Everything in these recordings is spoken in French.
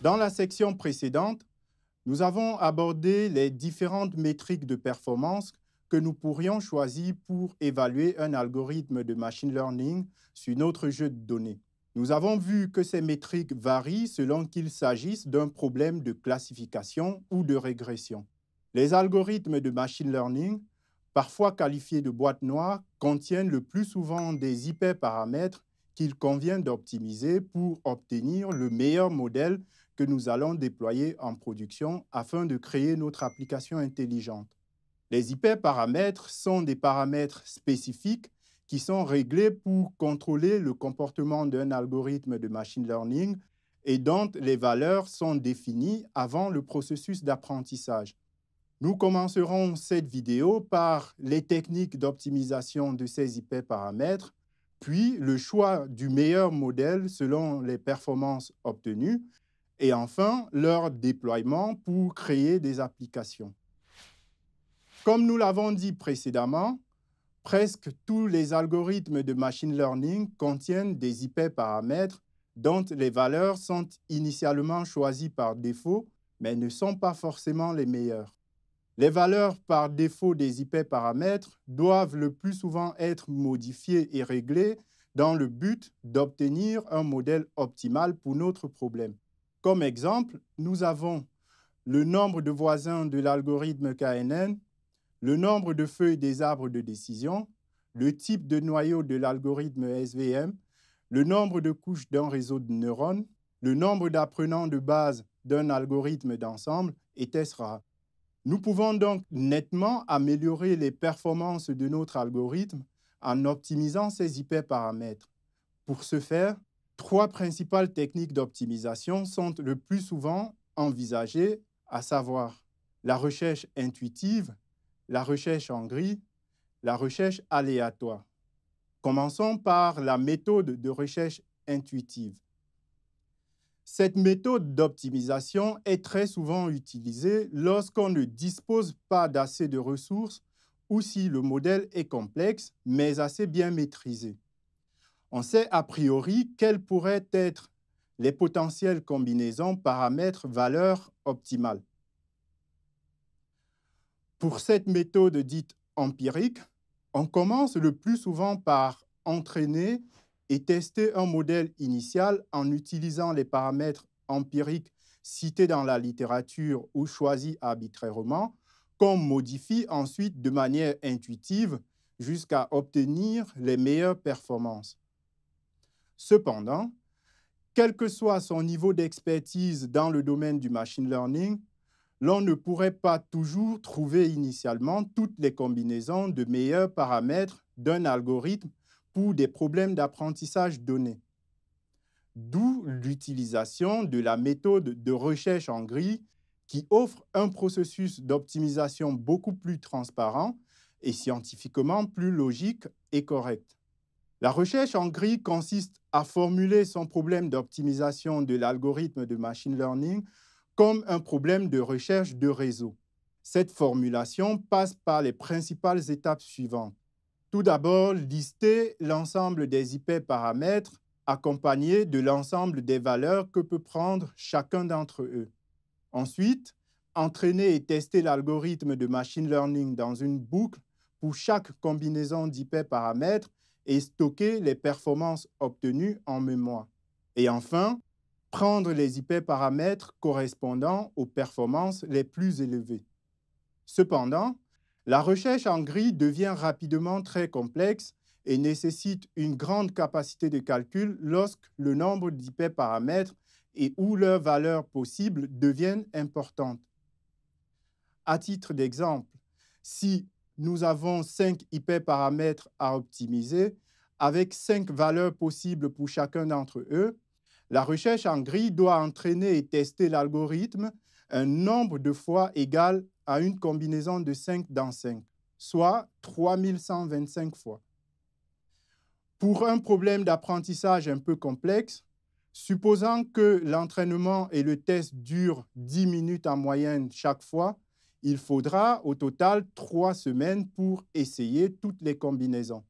Dans la section précédente, nous avons abordé les différentes métriques de performance que nous pourrions choisir pour évaluer un algorithme de machine learning sur notre jeu de données. Nous avons vu que ces métriques varient selon qu'il s'agisse d'un problème de classification ou de régression. Les algorithmes de machine learning, parfois qualifiés de boîtes noires, contiennent le plus souvent des hyperparamètres qu'il convient d'optimiser pour obtenir le meilleur modèle que nous allons déployer en production afin de créer notre application intelligente. Les hyperparamètres sont des paramètres spécifiques qui sont réglés pour contrôler le comportement d'un algorithme de machine learning et dont les valeurs sont définies avant le processus d'apprentissage. Nous commencerons cette vidéo par les techniques d'optimisation de ces hyperparamètres, puis le choix du meilleur modèle selon les performances obtenues et enfin leur déploiement pour créer des applications. Comme nous l'avons dit précédemment, presque tous les algorithmes de machine learning contiennent des IP paramètres dont les valeurs sont initialement choisies par défaut, mais ne sont pas forcément les meilleures. Les valeurs par défaut des IP paramètres doivent le plus souvent être modifiées et réglées dans le but d'obtenir un modèle optimal pour notre problème. Comme exemple, nous avons le nombre de voisins de l'algorithme KNN, le nombre de feuilles des arbres de décision, le type de noyau de l'algorithme SVM, le nombre de couches d'un réseau de neurones, le nombre d'apprenants de base d'un algorithme d'ensemble, etc. Nous pouvons donc nettement améliorer les performances de notre algorithme en optimisant ces hyperparamètres. Pour ce faire, trois principales techniques d'optimisation sont le plus souvent envisagées, à savoir la recherche intuitive, la recherche en gris, la recherche aléatoire. Commençons par la méthode de recherche intuitive. Cette méthode d'optimisation est très souvent utilisée lorsqu'on ne dispose pas d'assez de ressources ou si le modèle est complexe mais assez bien maîtrisé on sait a priori quelles pourraient être les potentielles combinaisons paramètres-valeurs optimales. Pour cette méthode dite empirique, on commence le plus souvent par entraîner et tester un modèle initial en utilisant les paramètres empiriques cités dans la littérature ou choisis arbitrairement, qu'on modifie ensuite de manière intuitive jusqu'à obtenir les meilleures performances. Cependant, quel que soit son niveau d'expertise dans le domaine du machine learning, l'on ne pourrait pas toujours trouver initialement toutes les combinaisons de meilleurs paramètres d'un algorithme pour des problèmes d'apprentissage donnés. D'où l'utilisation de la méthode de recherche en gris qui offre un processus d'optimisation beaucoup plus transparent et scientifiquement plus logique et correct. La recherche en gris consiste à formuler son problème d'optimisation de l'algorithme de machine learning comme un problème de recherche de réseau. Cette formulation passe par les principales étapes suivantes. Tout d'abord, lister l'ensemble des IP paramètres accompagné de l'ensemble des valeurs que peut prendre chacun d'entre eux. Ensuite, entraîner et tester l'algorithme de machine learning dans une boucle pour chaque combinaison d'IP paramètres et stocker les performances obtenues en mémoire. Et enfin, prendre les IP paramètres correspondant aux performances les plus élevées. Cependant, la recherche en gris devient rapidement très complexe et nécessite une grande capacité de calcul lorsque le nombre d'IP paramètres et ou leurs valeurs possibles deviennent importantes. À titre d'exemple, si nous avons cinq hyperparamètres à optimiser avec cinq valeurs possibles pour chacun d'entre eux. La recherche en grille doit entraîner et tester l'algorithme un nombre de fois égal à une combinaison de 5 dans 5, soit 3125 fois. Pour un problème d'apprentissage un peu complexe, supposant que l'entraînement et le test durent 10 minutes en moyenne chaque fois, il faudra au total trois semaines pour essayer toutes les combinaisons.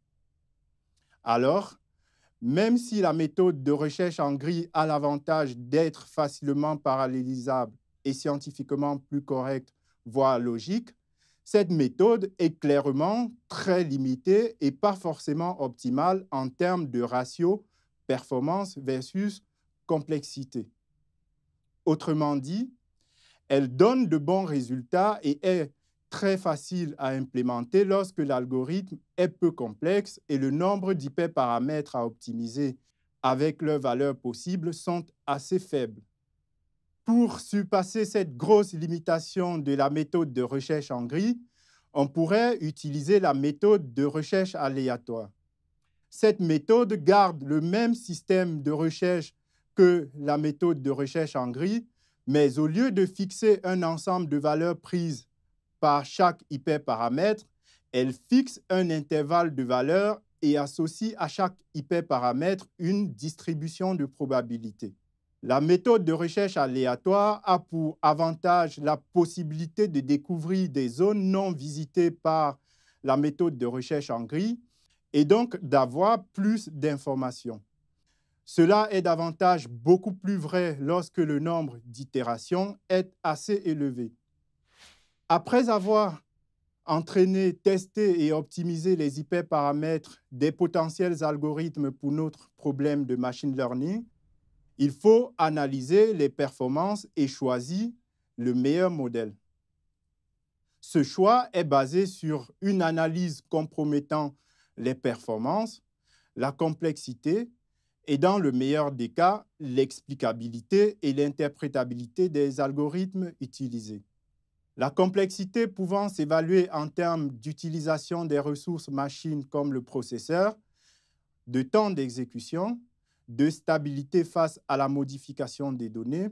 Alors, même si la méthode de recherche en gris a l'avantage d'être facilement parallélisable et scientifiquement plus correcte, voire logique, cette méthode est clairement très limitée et pas forcément optimale en termes de ratio performance versus complexité. Autrement dit, elle donne de bons résultats et est très facile à implémenter lorsque l'algorithme est peu complexe et le nombre d'hyperparamètres paramètres à optimiser avec leurs valeurs possibles sont assez faibles. Pour surpasser cette grosse limitation de la méthode de recherche en gris, on pourrait utiliser la méthode de recherche aléatoire. Cette méthode garde le même système de recherche que la méthode de recherche en gris, mais au lieu de fixer un ensemble de valeurs prises par chaque hyperparamètre, elle fixe un intervalle de valeurs et associe à chaque hyperparamètre une distribution de probabilité. La méthode de recherche aléatoire a pour avantage la possibilité de découvrir des zones non visitées par la méthode de recherche en gris et donc d'avoir plus d'informations. Cela est davantage beaucoup plus vrai lorsque le nombre d'itérations est assez élevé. Après avoir entraîné, testé et optimisé les hyperparamètres des potentiels algorithmes pour notre problème de machine learning, il faut analyser les performances et choisir le meilleur modèle. Ce choix est basé sur une analyse compromettant les performances, la complexité, et dans le meilleur des cas, l'explicabilité et l'interprétabilité des algorithmes utilisés. La complexité pouvant s'évaluer en termes d'utilisation des ressources machines comme le processeur, de temps d'exécution, de stabilité face à la modification des données,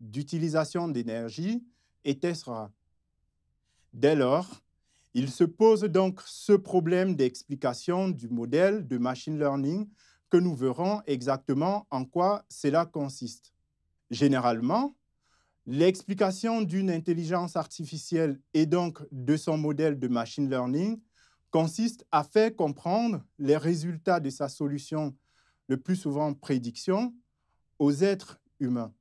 d'utilisation d'énergie, etc. Dès lors, il se pose donc ce problème d'explication du modèle de machine learning que nous verrons exactement en quoi cela consiste. Généralement, l'explication d'une intelligence artificielle et donc de son modèle de machine learning consiste à faire comprendre les résultats de sa solution, le plus souvent prédiction, aux êtres humains.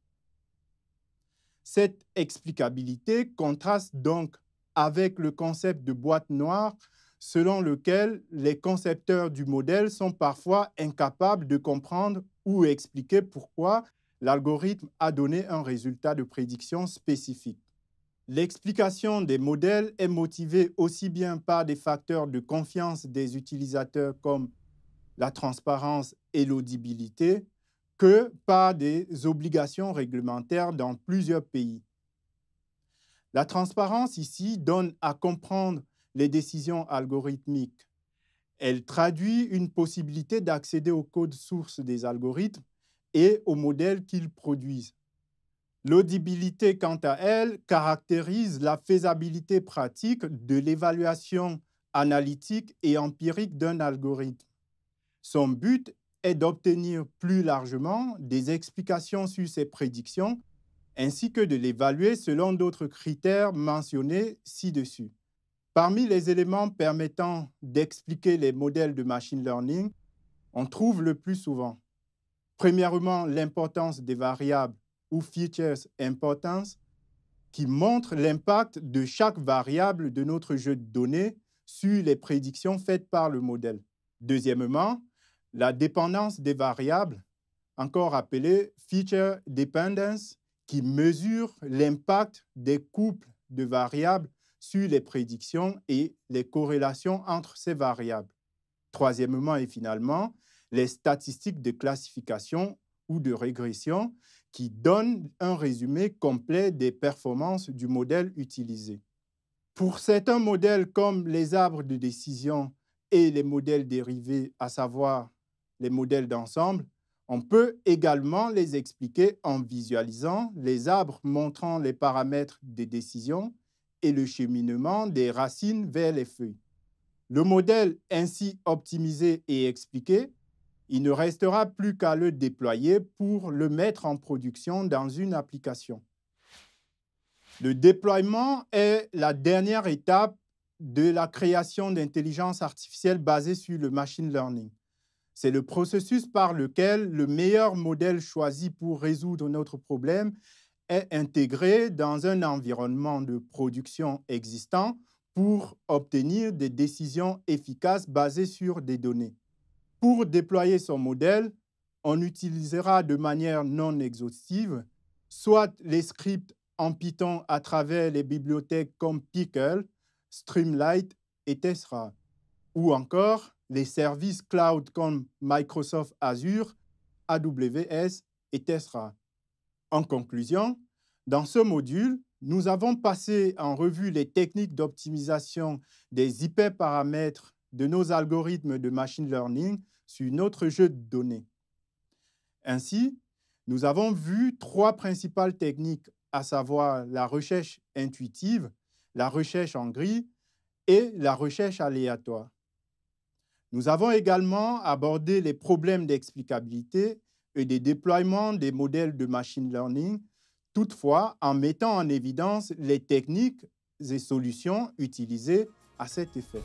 Cette explicabilité contraste donc avec le concept de boîte noire selon lequel les concepteurs du modèle sont parfois incapables de comprendre ou expliquer pourquoi l'algorithme a donné un résultat de prédiction spécifique. L'explication des modèles est motivée aussi bien par des facteurs de confiance des utilisateurs comme la transparence et l'audibilité que par des obligations réglementaires dans plusieurs pays. La transparence ici donne à comprendre les décisions algorithmiques. Elle traduit une possibilité d'accéder au code source des algorithmes et aux modèles qu'ils produisent. L'audibilité, quant à elle, caractérise la faisabilité pratique de l'évaluation analytique et empirique d'un algorithme. Son but est d'obtenir plus largement des explications sur ses prédictions ainsi que de l'évaluer selon d'autres critères mentionnés ci-dessus. Parmi les éléments permettant d'expliquer les modèles de machine learning, on trouve le plus souvent, premièrement, l'importance des variables ou features importance qui montre l'impact de chaque variable de notre jeu de données sur les prédictions faites par le modèle. Deuxièmement, la dépendance des variables, encore appelée feature dependence, qui mesure l'impact des couples de variables sur les prédictions et les corrélations entre ces variables. Troisièmement et finalement, les statistiques de classification ou de régression qui donnent un résumé complet des performances du modèle utilisé. Pour certains modèles comme les arbres de décision et les modèles dérivés, à savoir les modèles d'ensemble, on peut également les expliquer en visualisant les arbres montrant les paramètres des décisions et le cheminement des racines vers les feuilles. Le modèle ainsi optimisé et expliqué, il ne restera plus qu'à le déployer pour le mettre en production dans une application. Le déploiement est la dernière étape de la création d'intelligence artificielle basée sur le machine learning. C'est le processus par lequel le meilleur modèle choisi pour résoudre notre problème est intégré dans un environnement de production existant pour obtenir des décisions efficaces basées sur des données. Pour déployer son modèle, on utilisera de manière non exhaustive soit les scripts en Python à travers les bibliothèques comme Pickle, Streamlight et Tessera, ou encore les services cloud comme Microsoft Azure, AWS et Tesra. En conclusion, dans ce module, nous avons passé en revue les techniques d'optimisation des hyperparamètres de nos algorithmes de machine learning sur notre jeu de données. Ainsi, nous avons vu trois principales techniques, à savoir la recherche intuitive, la recherche en gris et la recherche aléatoire. Nous avons également abordé les problèmes d'explicabilité et des déploiements des modèles de machine learning, toutefois en mettant en évidence les techniques et solutions utilisées à cet effet.